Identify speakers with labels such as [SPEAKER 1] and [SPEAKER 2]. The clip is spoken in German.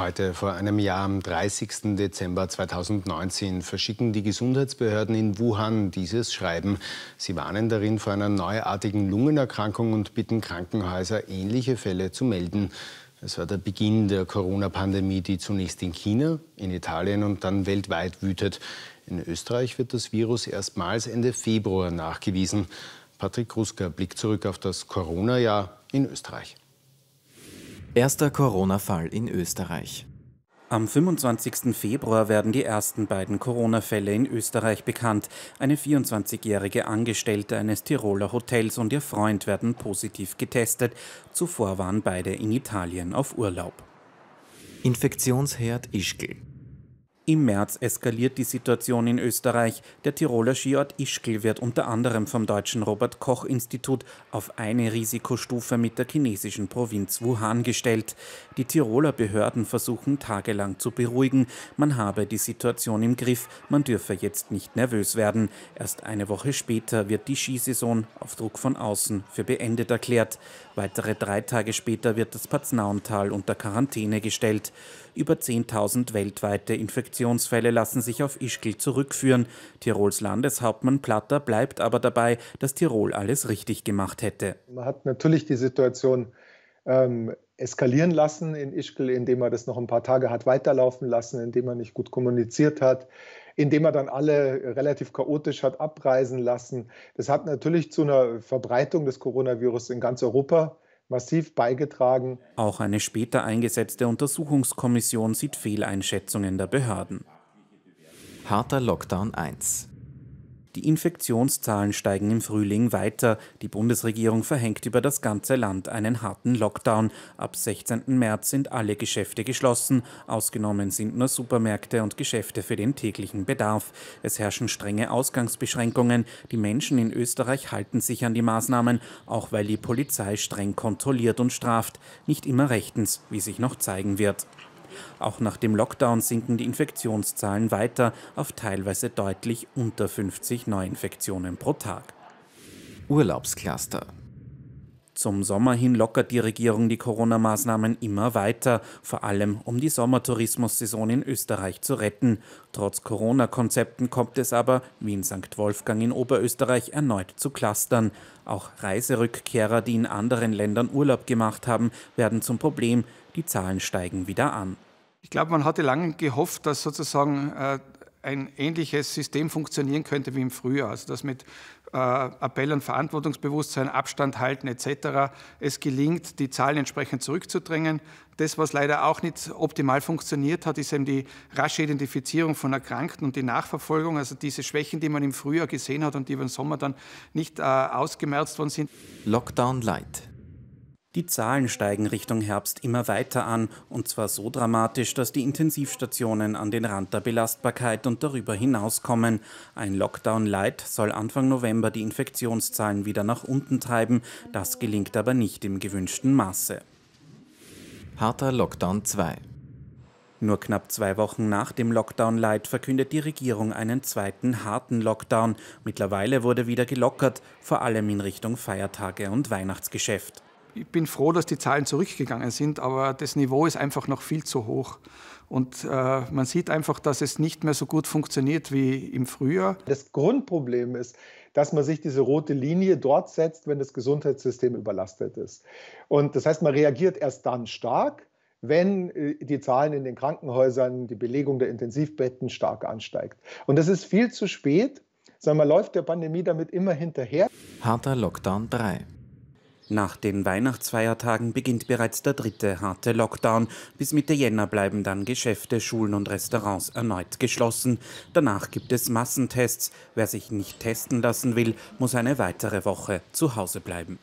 [SPEAKER 1] Heute vor einem Jahr, am 30. Dezember 2019, verschicken die Gesundheitsbehörden in Wuhan dieses Schreiben. Sie warnen darin vor einer neuartigen Lungenerkrankung und bitten Krankenhäuser, ähnliche Fälle zu melden. Es war der Beginn der Corona-Pandemie, die zunächst in China, in Italien und dann weltweit wütet. In Österreich wird das Virus erstmals Ende Februar nachgewiesen. Patrick Ruska blickt zurück auf das
[SPEAKER 2] Corona-Jahr in Österreich. Erster Corona-Fall in Österreich. Am 25. Februar werden die ersten beiden Corona-Fälle in Österreich bekannt. Eine 24-jährige Angestellte eines Tiroler Hotels und ihr Freund werden positiv getestet. Zuvor waren beide in Italien auf Urlaub. Infektionsherd Ischgl. Im März eskaliert die Situation in Österreich. Der Tiroler Skiort Ischgl wird unter anderem vom deutschen Robert Koch Institut auf eine Risikostufe mit der chinesischen Provinz Wuhan gestellt. Die Tiroler Behörden versuchen tagelang zu beruhigen. Man habe die Situation im Griff, man dürfe jetzt nicht nervös werden. Erst eine Woche später wird die Skisaison auf Druck von außen für beendet erklärt. Weitere drei Tage später wird das Paznauntal unter Quarantäne gestellt. Über 10.000 weltweite Infektionen Korruptionsfälle lassen sich auf Ischgl zurückführen. Tirols Landeshauptmann Platter bleibt aber dabei, dass Tirol alles richtig gemacht hätte.
[SPEAKER 1] Man hat natürlich die Situation ähm, eskalieren lassen in Ischgl, indem man das noch ein paar Tage hat weiterlaufen lassen, indem man nicht gut kommuniziert hat, indem man dann alle relativ chaotisch hat abreisen lassen. Das hat natürlich zu einer Verbreitung des Coronavirus in ganz Europa massiv beigetragen.
[SPEAKER 2] Auch eine später eingesetzte Untersuchungskommission sieht Fehleinschätzungen der Behörden. Harter Lockdown 1. Die Infektionszahlen steigen im Frühling weiter. Die Bundesregierung verhängt über das ganze Land einen harten Lockdown. Ab 16. März sind alle Geschäfte geschlossen. Ausgenommen sind nur Supermärkte und Geschäfte für den täglichen Bedarf. Es herrschen strenge Ausgangsbeschränkungen. Die Menschen in Österreich halten sich an die Maßnahmen, auch weil die Polizei streng kontrolliert und straft. Nicht immer rechtens, wie sich noch zeigen wird. Auch nach dem Lockdown sinken die Infektionszahlen weiter auf teilweise deutlich unter 50 Neuinfektionen pro Tag. Urlaubscluster. Zum Sommer hin lockert die Regierung die Corona-Maßnahmen immer weiter, vor allem um die Sommertourismussaison in Österreich zu retten. Trotz Corona-Konzepten kommt es aber, wie in St. Wolfgang in Oberösterreich, erneut zu Clustern. Auch Reiserückkehrer, die in anderen Ländern Urlaub gemacht haben, werden zum Problem. Die Zahlen steigen wieder an. Ich glaube, man hatte lange gehofft, dass sozusagen äh, ein ähnliches System
[SPEAKER 3] funktionieren könnte wie im Frühjahr. Also dass mit äh, Appell an Verantwortungsbewusstsein, Abstand halten etc. es gelingt, die Zahlen entsprechend zurückzudrängen. Das, was leider auch nicht optimal funktioniert hat, ist eben die rasche Identifizierung von Erkrankten und die Nachverfolgung. Also diese Schwächen, die man im Frühjahr gesehen hat und die über den Sommer dann nicht äh, ausgemerzt worden sind. Lockdown
[SPEAKER 2] Light. Die Zahlen steigen Richtung Herbst immer weiter an, und zwar so dramatisch, dass die Intensivstationen an den Rand der Belastbarkeit und darüber hinaus kommen. Ein Lockdown-Light soll Anfang November die Infektionszahlen wieder nach unten treiben, das gelingt aber nicht im gewünschten Maße. Harter Lockdown 2 nur knapp zwei Wochen nach dem Lockdown-Light verkündet die Regierung einen zweiten harten Lockdown. Mittlerweile wurde wieder gelockert, vor allem in Richtung Feiertage und Weihnachtsgeschäft ich
[SPEAKER 3] bin froh, dass die Zahlen zurückgegangen sind, aber das Niveau
[SPEAKER 2] ist einfach noch viel zu
[SPEAKER 3] hoch. Und äh, man sieht einfach, dass es nicht mehr so gut funktioniert wie im Frühjahr.
[SPEAKER 1] Das Grundproblem ist, dass man sich diese rote Linie dort setzt, wenn das Gesundheitssystem überlastet ist. Und das heißt, man reagiert erst dann stark, wenn äh, die Zahlen in den Krankenhäusern, die Belegung der Intensivbetten stark ansteigt. Und das ist viel zu spät, sondern man läuft der Pandemie damit immer hinterher.
[SPEAKER 2] Harter Lockdown 3. Nach den Weihnachtsfeiertagen beginnt bereits der dritte harte Lockdown. Bis Mitte Jänner bleiben dann Geschäfte, Schulen und Restaurants erneut geschlossen. Danach gibt es Massentests. Wer sich nicht testen lassen will, muss eine weitere Woche zu Hause bleiben.